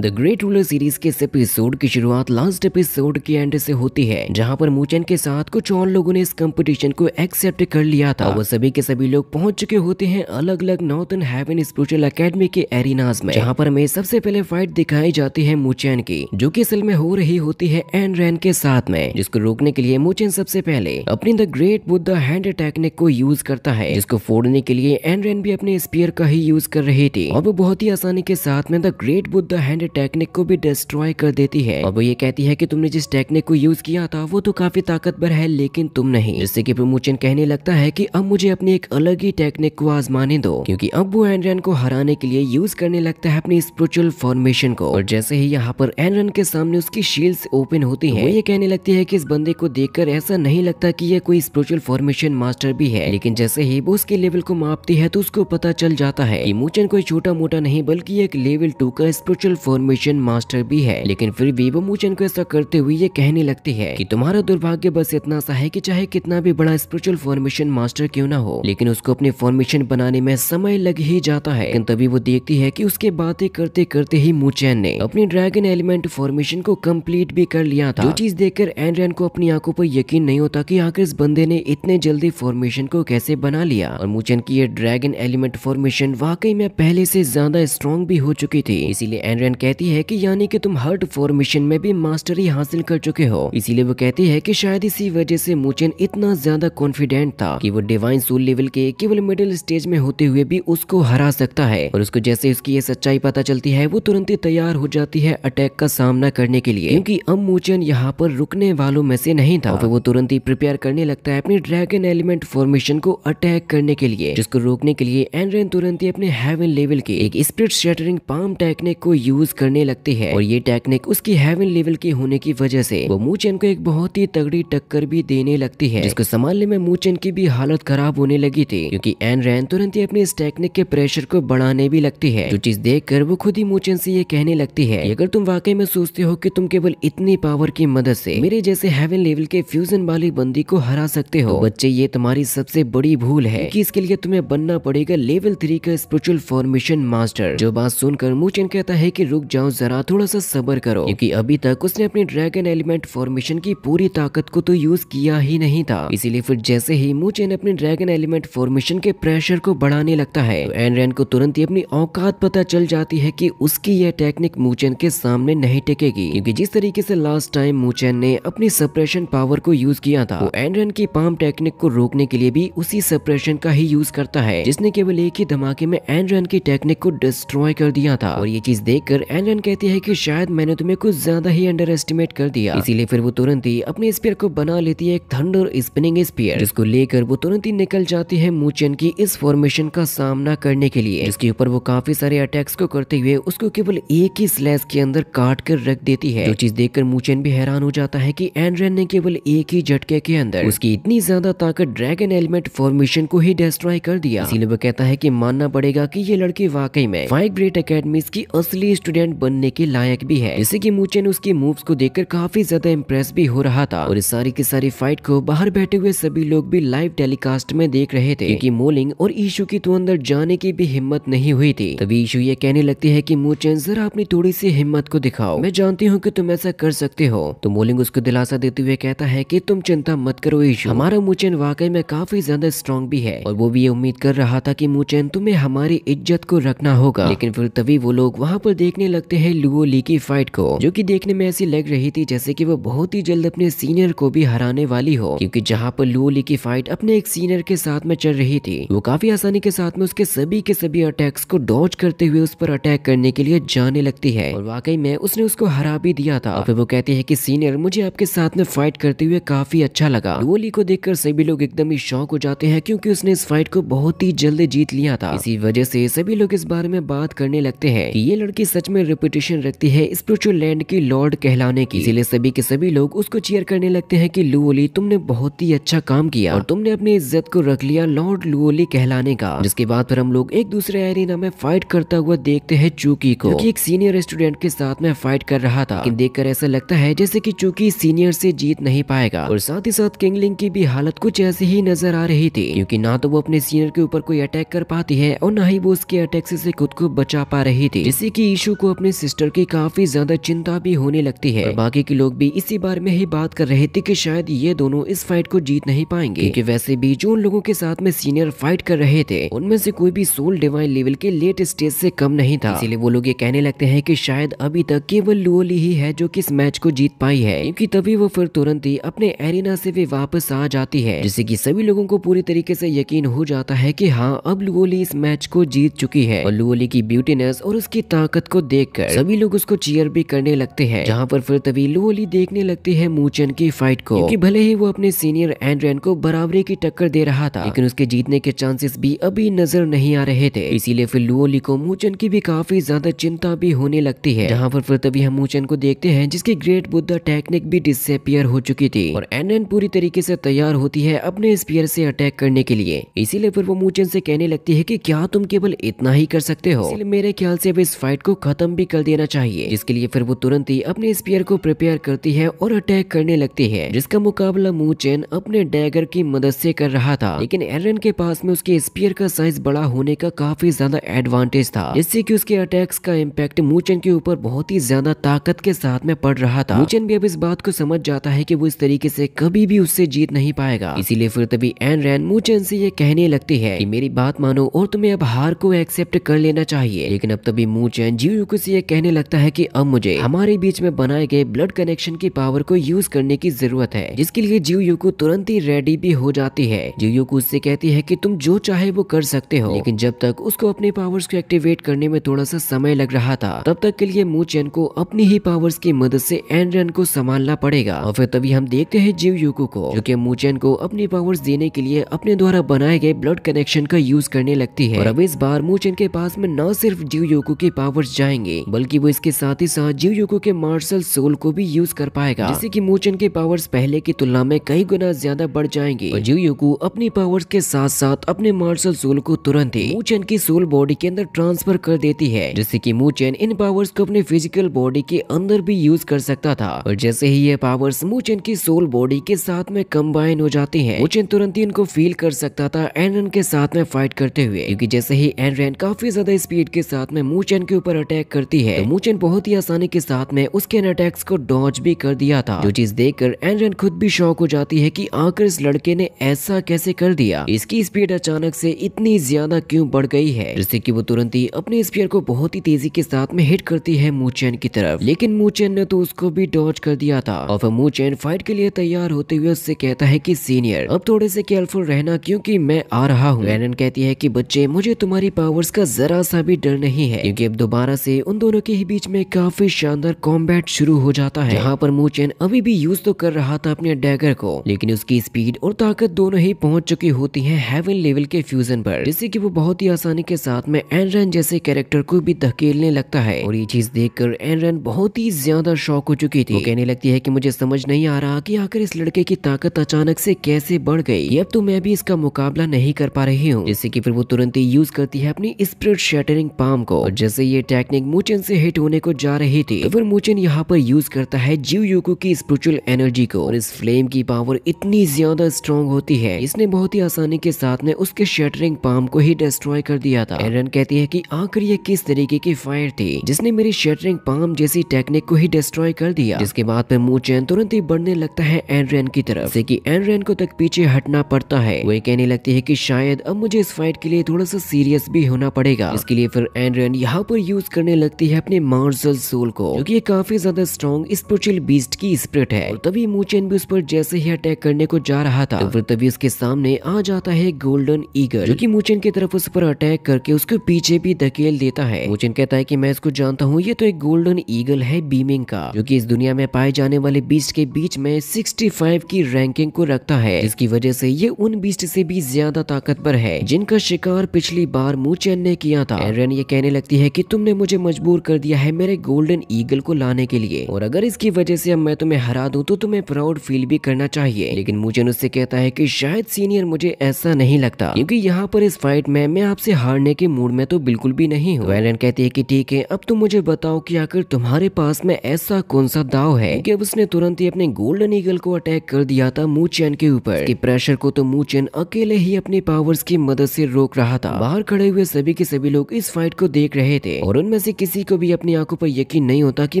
The great ruler series के इस episode की शुरुआत लास्ट एपिसोड के एंड से होती है जहां पर मूचन के साथ कुछ और लोगों ने इस कंपटीशन को एक्सेप्ट कर लिया था हाँ। वो सभी के सभी लोग पहुंच चुके होते हैं अलग अलग नॉर्थन हेवन स्पिरिचुअल एकेडमी के एरिनाज में जहां पर हमें सबसे पहले फाइट दिखाई जाती है मूचैन की जो की असल में हो रही होती है एन रैन के साथ में जिसको रोकने के लिए मूचैन सबसे पहले अपनी the great Buddha hand technique को यूज करता है जिसको फोड़ने के लिए एन रैन भी अपने स्पियर का ही यूज कर रही थी और वो बहुत ही आसानी के साथ में द ग्रेट बुद्धा हैंड मेरे टेक्निक को भी डिस्ट्रॉय कर देती है और वो ये कहती है कि तुमने जिस टेक्निक को यूज किया था वो तो काफी ताकतवर है लेकिन तुम नहीं जिससे कि प्रमोचन कहने लगता है कि अब मुझे अपनी एक अलग ही टेक्निक को आजमाने दो क्योंकि अब वो एनरन को हराने के लिए यूज करने लगता है अपनी स्पिरिचुअल फॉर्मेशन को और जैसे ही यहाँ पर एनरन के सामने उसकी शील्ड ओपन होती है ये कहने लगती है की इस बंदे को देख ऐसा नहीं लगता की ये कोई स्पिरिचुअल फॉर्मेशन मास्टर भी है लेकिन जैसे ही वो उसके लेवल को मापती है तो उसको पता चल जाता है मोचन कोई छोटा मोटा नहीं बल्कि एक लेवल टू का स्पिरिचुअल इन्फॉर्मेशन मास्टर भी है लेकिन फिर भी वो मूचन को ऐसा करते हुए ये कहने लगती है कि तुम्हारा दुर्भाग्य बस इतना सा है कि चाहे कितना भी बड़ा स्पिरिचुअल फॉर्मेशन मास्टर क्यों ना हो लेकिन उसको अपने फॉर्मेशन बनाने में समय लग ही जाता है लेकिन तभी वो देखती है की उसके बातें करते करते ही मूचैन ने अपने ड्रैगन एलिमेंट फॉर्मेशन को कम्प्लीट भी कर लिया था चीज देखकर एंड्रियन को अपनी आंखों पर यकीन नहीं होता की आखिर इस बंदे ने इतने जल्दी फॉर्मेशन को कैसे बना लिया और मूचैन की ये ड्रैगन एलिमेंट फॉर्मेशन वाकई में पहले से ज्यादा स्ट्रॉन्ग भी हो चुकी थी इसीलिए एंड्रियन कहती है कि यानी कि तुम हर्ट फॉर्मेशन में भी मास्टरी हासिल कर चुके हो इसीलिए वो कहती है कि शायद इसी वजह से मुचेन इतना ज्यादा कॉन्फिडेंट था कि वो डिवाइन सोल लेवल के केवल मिडिल स्टेज में होते हुए भी उसको हरा सकता है और उसको जैसे उसकी ये सच्चाई पता चलती है वो तुरंत ही तैयार हो जाती है अटैक का सामना करने के लिए क्यूँकी अब मुचेन यहाँ पर रुकने वालों में से नहीं था वो तुरंत ही प्रिपेयर करने लगता है अपनी ड्रैगन एलिमेंट फॉर्मेशन को अटैक करने के लिए जिसको रोकने के लिए एनरेन तुरंत ही अपने लेवल के एक स्प्रिट शटरिंग पाम टेक्निक को यूज करने लगती है और ये टेक्निक उसकी हेवन लेवल की होने की वजह से वो मूचेन को एक बहुत ही तगड़ी टक्कर भी देने लगती है जिसको संभालने में मूचेन की भी हालत खराब होने लगी थी क्योंकि एन रैन तुरंत ही अपने इस टेक्निक के प्रेशर को बढ़ाने भी लगती है जो चीज देख कर वो खुद ही मूचेन से ये कहने लगती है अगर तुम वाकई में सोचते हो की तुम केवल इतनी पावर की मदद ऐसी मेरे जैसे हेवन लेवल के फ्यूजन वाली बंदी को हरा सकते हो तो बच्चे ये तुम्हारी सबसे बड़ी भूल है की इसके लिए तुम्हें बनना पड़ेगा लेवल थ्री का स्पिरिचुअल फॉर्मेशन मास्टर जो बात सुनकर मूचन कहता है की रुक रुक जाओ जरा थोड़ा सा सबर करो क्योंकि अभी तक उसने अपनी ड्रैगन एलिमेंट फॉर्मेशन की पूरी ताकत को तो यूज किया ही नहीं था इसीलिए फिर जैसे ही मुचेन अपने ड्रैगन एलिमेंट फॉर्मेशन के प्रेशर को बढ़ाने लगता है तो एनरेन को तुरंत ही अपनी औकात पता चल जाती है की उसकी यह टेक्निक मुचेन के सामने नहीं टिकेगी क्योंकि जिस तरीके से लास्ट टाइम मुचेन ने अपनी सप्रेशन पावर को यूज किया था वो एनरेन की पाम टेक्निक को रोकने के लिए भी उसी सप्रेशन का ही यूज करता है जिसने केवल एक ही धमाके में एनरेन की टेक्निक को डिस्ट्रॉय कर दिया था और ये चीज देखकर एंजन कहती है कि शायद मैंने तुम्हें कुछ ज्यादा ही अंडर एस्टिमेट कर दिया इसीलिए फिर वो तुरंत ही अपने स्पियर को बना लेती है एक थंडर स्पिनिंग स्पियर जिसको लेकर वो तुरंत ही निकल जाती है मूचन की इस फॉर्मेशन का सामना करने के लिए इसके ऊपर वो काफी सारे अटैक्स को करते हुए उसको केवल एक ही स्लैस के अंदर काट कर रख देती है जो चीज देखकर मूचन भी हैरान हो जाता है की एंड्रेन ने केवल एक ही झटके के अंदर उसकी इतनी ज्यादा ताकत ड्रैगन एलिमेंट फॉर्मेशन को ही डिस्ट्रॉय कर दिया इसीलिए वो कहता है की मानना पड़ेगा की ये लड़की वाकई में फाइव ग्रेट अकेडमी की असली स्टूडेंट लेजेंड बनने के लायक भी है जैसे की मूचेन उसकी मूव्स को देखकर काफी ज्यादा इम्प्रेस भी हो रहा था और इस सारी की सारी फाइट को बाहर बैठे हुए सभी लोग भी लाइव टेलीकास्ट में देख रहे थे क्योंकि मोलिंग और ईशु की तो अंदर जाने की भी हिम्मत नहीं हुई थी तभी ईशु ये कहने लगती है की मूचेन जरा अपनी थोड़ी सी हिम्मत को दिखाओ मैं जानती हूँ की तुम ऐसा कर सकते हो तो मोलिंग उसको दिलासा देते हुए कहता है की तुम चिंता मत करो ईशू हमारा मूचेन वाकई में काफी ज्यादा स्ट्रॉन्ग भी है और वो भी ये उम्मीद कर रहा था की मूचेन तुम्हें हमारी इज्जत को रखना होगा लेकिन फिर तभी वो लोग वहाँ पर देखने देखने लगते हैं लुओ ली की फाइट को जो कि देखने में ऐसी लग रही थी जैसे कि वो बहुत ही जल्द अपने सीनियर को भी हराने वाली हो क्योंकि जहाँ पर लुओ ली की फाइट अपने एक सीनियर के साथ में चल रही थी वो काफी आसानी के साथ में उसके सभी के सभी अटैक्स को डॉच करते हुए उस पर अटैक करने के लिए जाने लगती है और वाकई में उसने उसको हरा भी दिया था फिर वो कहती है की सीनियर मुझे आपके साथ में फाइट करते हुए काफी अच्छा लगा लुओ ली को देखकर सभी लोग एकदम ही शौक हो जाते हैं क्योंकि उसने इस फाइट को बहुत ही जल्द जीत लिया था इसी वजह से सभी लोग इस बारे में बात करने लगते हैं ये लड़की सच में रेपुटेशन रखती है स्पिरिचुअल लैंड की लॉर्ड कहलाने की इसीलिए सभी के सभी लोग उसको चेयर करने लगते हैं कि लुओली तुमने बहुत ही अच्छा काम किया और तुमने अपनी इज्जत को रख लिया लॉर्ड लुओली कहलाने का जिसके बाद फिर हम लोग एक दूसरे एरिना में फाइट करता हुआ देखते हैं चूकी को एक सीनियर स्टूडेंट के साथ में फाइट कर रहा था लेकिन कर ऐसा लगता है जैसे की चूकी सीनियर ऐसी जीत नहीं पाएगा और साथ ही साथ किंगलिंग की भी हालत कुछ ऐसी ही नजर आ रही थी क्यूँकी ना तो वो अपने सीनियर के ऊपर कोई अटैक कर पाती है और न ही वो उसके अटैक ऐसी खुद को बचा पा रही थी इसी की इशू को अपने सिस्टर की काफी ज्यादा चिंता भी होने लगती है हाँ। बाकी के लोग भी इसी बारे में ही बात कर रहे थे कि शायद ये दोनों इस फाइट को जीत नहीं पाएंगे क्योंकि वैसे भी जो उन लोगों के साथ में सीनियर फाइट कर रहे थे उनमें से कोई भी सोल डिवाइन लेवल के लेट स्टेज से कम नहीं था इसीलिए वो लोग ये कहने लगते हैं कि शायद अभी तक केवल लुओली ही है जो की मैच को जीत पाई है क्योंकि तभी वो फिर तुरंत ही अपने एरिना से भी वापस आ जाती है जिससे कि सभी लोगों को पूरी तरीके से यकीन हो जाता है की हाँ अब लुओली इस मैच को जीत चुकी है और लुओली की ब्यूटीनेस और उसकी ताकत को देखकर सभी लोग उसको चीयर भी करने लगते हैं जहाँ पर फिर तभी लू अली देखने लगती है मूचन की फाइट को क्योंकि भले ही वो अपने सीनियर एंड्रेन को बराबरी की टक्कर दे रहा था लेकिन उसके जीतने के चांसेस भी अभी नजर नहीं आ रहे थे इसीलिए फिर लू अली को मूचन की भी काफी ज्यादा चिंता भी होने लगती है जहाँ पर फिर तभी हम मूचन को देखते हैं जिसकी ग्रेट बुद्धा टेक्निक भी डिसअपियर हो चुकी थी और एनएन पूरी तरीके से तैयार होती है अपने स्पियर से अटैक करने के लिए इसीलिए फिर वो मूचन से कहने लगती है की क्या तुम केवल इतना ही कर सकते हो मेरे ख्याल से अब इस फाइट को खत्म खत्म भी कर देना चाहिए जिसके लिए फिर वो तुरंत ही अपने स्पियर को प्रिपेयर करती है और अटैक करने लगती है जिसका मुकाबला चेन अपने डैगर की मदद से कर रहा था लेकिन एरन के पास में उसके स्पियर का साइज बड़ा होने का काफी ज्यादा एडवांटेज था जिससे की उसके अटैक्स का इम्पैक्ट मूचेन के ऊपर बहुत ही ज्यादा ताकत के साथ में पड़ रहा था मूचेन भी अब इस बात को समझ जाता है की वो इस तरीके से कभी भी उससे जीत नहीं पाएगा इसीलिए फिर तभी एन रैन मूचेन से ये कहने लगती है की मेरी बात मानो और तुम्हें अब हार को एक्सेप्ट कर लेना चाहिए लेकिन अब तभी मूचेन जीव चाकू ये कहने लगता है कि अब मुझे हमारे बीच में बनाए गए ब्लड कनेक्शन की पावर को यूज करने की जरूरत है जिसके लिए जीव यूको तुरंत ही रेडी भी हो जाती है जीव यूको उससे कहती है कि तुम जो चाहे वो कर सकते हो लेकिन जब तक उसको अपने पावर्स को एक्टिवेट करने में थोड़ा सा समय लग रहा था तब तक के लिए मूचेन को अपनी ही पावर्स की मदद एन रन को संभालना पड़ेगा और फिर तभी हम देखते हैं जीव यूको को जो की मूचेन को अपनी पावर्स देने के लिए अपने द्वारा बनाए गए ब्लड कनेक्शन का यूज करने लगती है और अब इस बार मूचेन के पास में न सिर्फ जीव यूको की पावर्स जाएंगे रहेंगे बल्कि वो इसके साथ ही साथ जीव युगो के मार्शल सोल को भी यूज कर पाएगा जिससे की मोचन के पावर्स पहले की तुलना में कई गुना ज्यादा बढ़ जाएंगे और जीव युगो अपनी पावर्स के साथ साथ अपने मार्शल सोल को तुरंत ही मोचन की सोल बॉडी के अंदर ट्रांसफर कर देती है जिससे की मोचन इन पावर्स को अपने फिजिकल बॉडी के अंदर भी यूज कर सकता था और जैसे ही ये पावर्स मोचन की सोल बॉडी के साथ में कंबाइन हो जाती है मोचन तुरंत ही इनको फील कर सकता था एनरन के साथ में फाइट करते हुए क्योंकि जैसे ही एनरन काफी ज्यादा स्पीड के साथ में मोचन के ऊपर अटैक करती है तो मूचन बहुत ही आसानी के साथ में उसके इन अटैक्स को डॉज भी कर दिया था जो चीज कर एंजन खुद भी शौक हो जाती है की आखिर इस लड़के ने ऐसा कैसे कर दिया इसकी स्पीड अचानक से इतनी ज्यादा क्यों बढ़ गई है जिससे की वो तुरंत ही अपने स्पीयर को बहुत ही तेजी के साथ में हिट करती है मूचैन की तरफ लेकिन मूचैन ने तो उसको भी डॉच कर दिया था और मूचैन फाइट के लिए तैयार होते हुए उससे कहता है कि सीनियर अब थोड़े से केयरफुल रहना क्योंकि मैं आ रहा हूँ कहती है कि बच्चे मुझे तुम्हारी पावर्स का जरा सा भी डर नहीं है क्योंकि अब दोबारा से से उन दोनों के ही बीच में काफी शानदार कॉम्बैट शुरू हो जाता है यहाँ पर मोचेन अभी भी यूज तो कर रहा था अपने डैगर को लेकिन उसकी स्पीड और ताकत दोनों ही पहुंच चुकी होती है हेवन लेवल के फ्यूजन पर जिससे कि वो बहुत ही आसानी के साथ में एनरन जैसे कैरेक्टर को भी धकेलने लगता है और ये चीज कर एनरन बहुत ही ज्यादा शौक हो चुकी थी वो कहने लगती है की मुझे समझ नहीं आ रहा की आखिर इस लड़के की ताकत अचानक से कैसे बढ़ गई अब तो मैं भी इसका मुकाबला नहीं कर पा रही हूँ जिससे की फिर वो तुरंत ही यूज करती है अपनी स्प्रिट शेटरिंग पाम को जैसे ये टेक्निक फैंग मूचन से हिट होने को जा रहे थे तो फिर मूचन यहाँ पर यूज करता है जीव युको की स्पिरिचुअल एनर्जी को और इस फ्लेम की पावर इतनी ज्यादा स्ट्रॉन्ग होती है इसने बहुत ही आसानी के साथ में उसके शटरिंग पाम को ही डिस्ट्रॉय कर दिया था एरन कहती है की आखिर ये किस तरीके की फायर थी जिसने मेरी शटरिंग पाम जैसी टेक्निक को ही डिस्ट्रॉय कर दिया जिसके बाद में मूचन तुरंत ही बढ़ने लगता है एनरेन की तरफ जैसे की एनरेन को तक पीछे हटना पड़ता है वो कहने लगती है की शायद अब मुझे इस फाइट के लिए थोड़ा सा सीरियस भी होना पड़ेगा इसके लिए फिर एनरेन यहाँ पर यूज करने करने लगती है अपने मार्शल सोल को क्योंकि ये काफी ज्यादा स्ट्रॉन्ग स्पिरिचुअल बीस्ट की स्प्रिट है और तभी मूचेन भी उस पर जैसे ही अटैक करने को जा रहा था तो तभी उसके सामने आ जाता है गोल्डन ईगल जो की मूचेन की तरफ उस पर अटैक करके उसके पीछे भी धकेल देता है मूचेन कहता है की मैं इसको जानता हूँ ये तो एक गोल्डन ईगल है बीमिंग का जो की इस दुनिया में पाए जाने वाले बीस्ट के बीच में सिक्सटी की रैंकिंग को रखता है जिसकी वजह से ये उन बीस्ट से भी ज्यादा ताकतवर है जिनका शिकार पिछली बार मूचेन ने किया था एरन ये कहने लगती है की तुमने मुझे मजबूर कर दिया है मेरे गोल्डन ईगल को लाने के लिए और अगर इसकी वजह से अब मैं तुम्हें हरा दूं तो तुम्हें प्राउड फील भी करना चाहिए लेकिन मुझे उससे कहता है कि शायद सीनियर मुझे ऐसा नहीं लगता क्योंकि यहाँ पर इस फाइट में मैं आपसे हारने के मूड में तो बिल्कुल भी नहीं हूँ वैलन कहती है की ठीक है अब तुम मुझे बताओ की आखिर तुम्हारे पास में ऐसा कौन सा दाव है की अब उसने तुरंत ही अपने गोल्डन ईगल को अटैक कर दिया था मुँह चैन के ऊपर प्रेशर को तो मुँह चैन अकेले ही अपने पावर्स की मदद से रोक रहा था बाहर खड़े हुए सभी के सभी लोग इस फाइट को देख रहे थे और उनमें से किसी को भी अपनी आंखों पर यकीन नहीं होता कि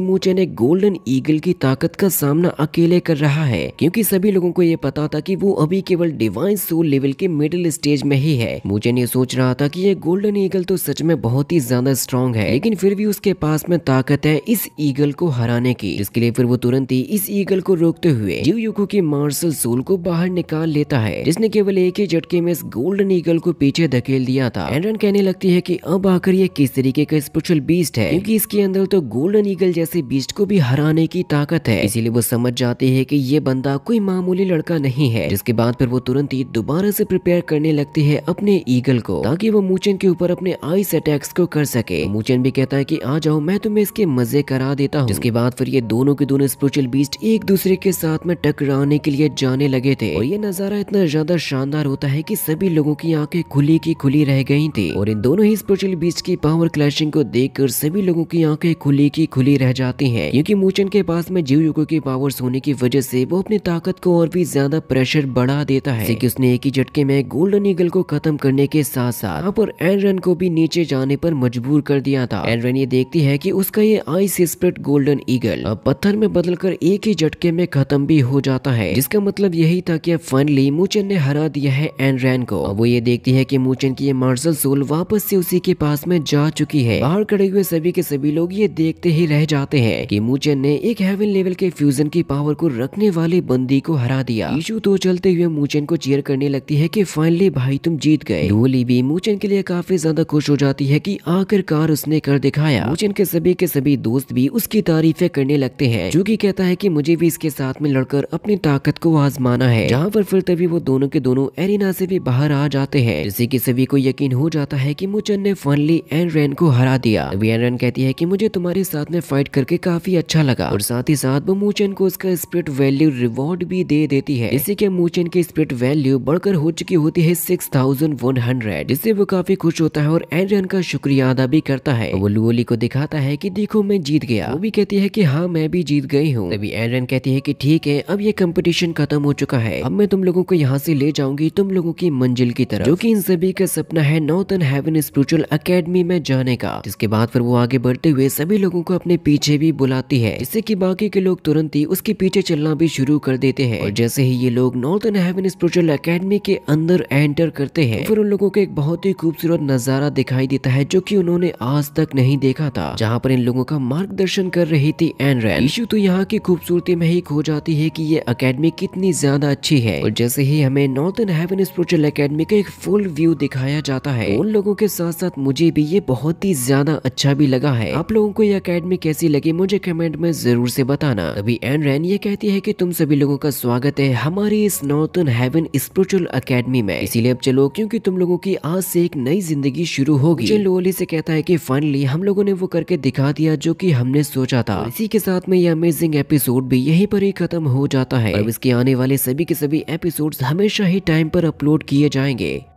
मूचेन एक गोल्डन ईगल की ताकत का सामना अकेले कर रहा है क्योंकि सभी लोगों को ये पता था कि वो अभी केवल डिवाइन सोल लेवल के मिडिल स्टेज में ही है मूचेन ये सोच रहा था कि ये गोल्डन ईगल तो सच में बहुत ही ज्यादा स्ट्रॉन्ग है लेकिन फिर भी उसके पास में ताकत है इस ईगल को हराने की इसके लिए फिर वो तुरंत ही इस ईगल को रोकते हुए जीव युको की मार्शल सोल को बाहर निकाल लेता है जिसने केवल एक ही झटके में इस गोल्डन ईगल को पीछे धकेल दिया था एंड्रन कहने लगती है की अब आकर ये किस तरीके का स्पेशल बी बीस्ट है क्योंकि इसके अंदर तो गोल्डन ईगल जैसे बीस्ट को भी हराने की ताकत है इसीलिए वो समझ जाते हैं कि ये बंदा कोई मामूली लड़का नहीं है जिसके बाद फिर वो तुरंत ही दोबारा से प्रिपेयर करने लगते हैं अपने ईगल को ताकि वो मूचन के ऊपर अपने आइस अटैक्स को कर सके मूचन भी कहता है की आ जाओ मैं तुम्हें इसके मजे करा देता हूँ जिसके बाद फिर ये दोनों के दोनों स्प्रिचुअल बीस्ट एक दूसरे के साथ में टकराने के लिए जाने लगे थे और ये नजारा इतना ज्यादा शानदार होता है की सभी लोगों की आंखें खुली की खुली रह गई थी और इन दोनों ही स्पिरिचुअल बीस्ट की पावर क्लैशिंग को देखकर सभी लोगों की आंखें खुली की खुली रह जाती हैं क्योंकि मूचन के पास में जीव युगो की पावर्स होने की वजह से वो अपनी ताकत को और भी ज्यादा प्रेशर बढ़ा देता है कि उसने एक ही झटके में गोल्डन ईगल को खत्म करने के साथ साथ पर एनरन को भी नीचे जाने पर मजबूर कर दिया था एनरन ये देखती है की उसका ये आइस स्प्रिट गोल्डन ईगल पत्थर में बदलकर एक ही झटके में खत्म भी हो जाता है जिसका मतलब यही था की अब फाइनली मूचन ने हरा दिया है एनरन को वो ये देखती है की मूचन की ये मार्शल सोल वापस से उसी के पास में जा चुकी है बाहर खड़े हुए सभी के सभी लोग ये देखते ही रह जाते हैं कि मूचन ने एक हेवन लेवल के फ्यूजन की पावर को रखने वाले बंदी को हरा दिया इशू तो चलते हुए मूचन को चेयर करने लगती है कि फाइनली भाई तुम जीत गए डोली भी मूचन के लिए काफी ज्यादा खुश हो जाती है की आखिरकार उसने कर दिखाया मूचन के सभी के सभी दोस्त भी उसकी तारीफे करने लगते है जो की कहता है की मुझे भी इसके साथ में लड़कर अपनी ताकत को आजमाना है जहाँ पर फिर तभी वो दोनों के दोनों एरिना से भी बाहर आ जाते हैं जिससे की सभी को यकीन हो जाता है की मूचन ने फाइनली एन रेन को हरा दिया एनरन कहती है कि मुझे तुम्हारे साथ में फाइट करके काफी अच्छा लगा और साथ ही साथ वो मूचन को उसका स्प्रिट वैल्यू रिवॉर्ड भी दे देती है इसी के मूचन की स्प्रिट वैल्यू बढ़कर हो चुकी होती है सिक्स थाउजेंड वन हंड्रेड जिससे वो काफी खुश होता है और एनरन का शुक्रिया अदा भी करता है वो लुओली को दिखाता है की देखो मैं जीत गया वो भी कहती है की हाँ मैं भी जीत गई हूँ तभी एनरन कहती है की ठीक है अब ये कम्पिटिशन खत्म हो चुका है अब मैं तुम लोगों को यहाँ से ले जाऊंगी तुम लोगों की मंजिल की तरफ जो की इन सभी का सपना है नॉर्थन हेवन स्पिरिचुअल अकेडमी में जाने का जिसके बाद फिर वो आगे बढ़ते हुए सभी लोगों को अपने पीछे भी बुलाती है इससे कि बाकी के लोग तुरंत ही उसके पीछे चलना भी शुरू कर देते हैं जैसे ही ये लोग नॉर्थन हेवन स्पिरिचुअल अकेडमी के अंदर एंटर करते हैं फिर उन लोगों को एक बहुत ही खूबसूरत नजारा दिखाई देता है जो की उन्होंने आज तक नहीं देखा था जहाँ पर इन लोगों का मार्गदर्शन कर रही थी एन रैन इशू तो यहाँ की खूबसूरती में ही खो जाती है की ये अकेडमी कितनी ज्यादा अच्छी है और जैसे ही हमें नॉर्थन हेवन स्पिरिचुअल अकेडमी का एक फुल व्यू दिखाया जाता है उन लोगों के साथ साथ मुझे भी ये बहुत ही ज्यादा अच्छा अच्छा भी लगा है आप लोगों को ये अकेडमी कैसी लगी मुझे कमेंट में जरूर से बताना अभी एन रैन ये कहती है की तुम सभी लोगों का स्वागत है हमारी इस नॉर्थन हेवन स्पिरिचुअल अकेडमी में इसीलिए अब चलो क्यूँकी तुम लोगों की आज से एक नई जिंदगी शुरू होगी जिन लोली से कहता है की फाइनली हम लोगों ने वो करके दिखा दिया जो की हमने सोचा था इसी के साथ में ये अमेजिंग एपिसोड भी यही पर ही खत्म हो जाता है अब इसके आने वाले सभी के सभी एपिसोड हमेशा ही टाइम पर अपलोड किए जाएंगे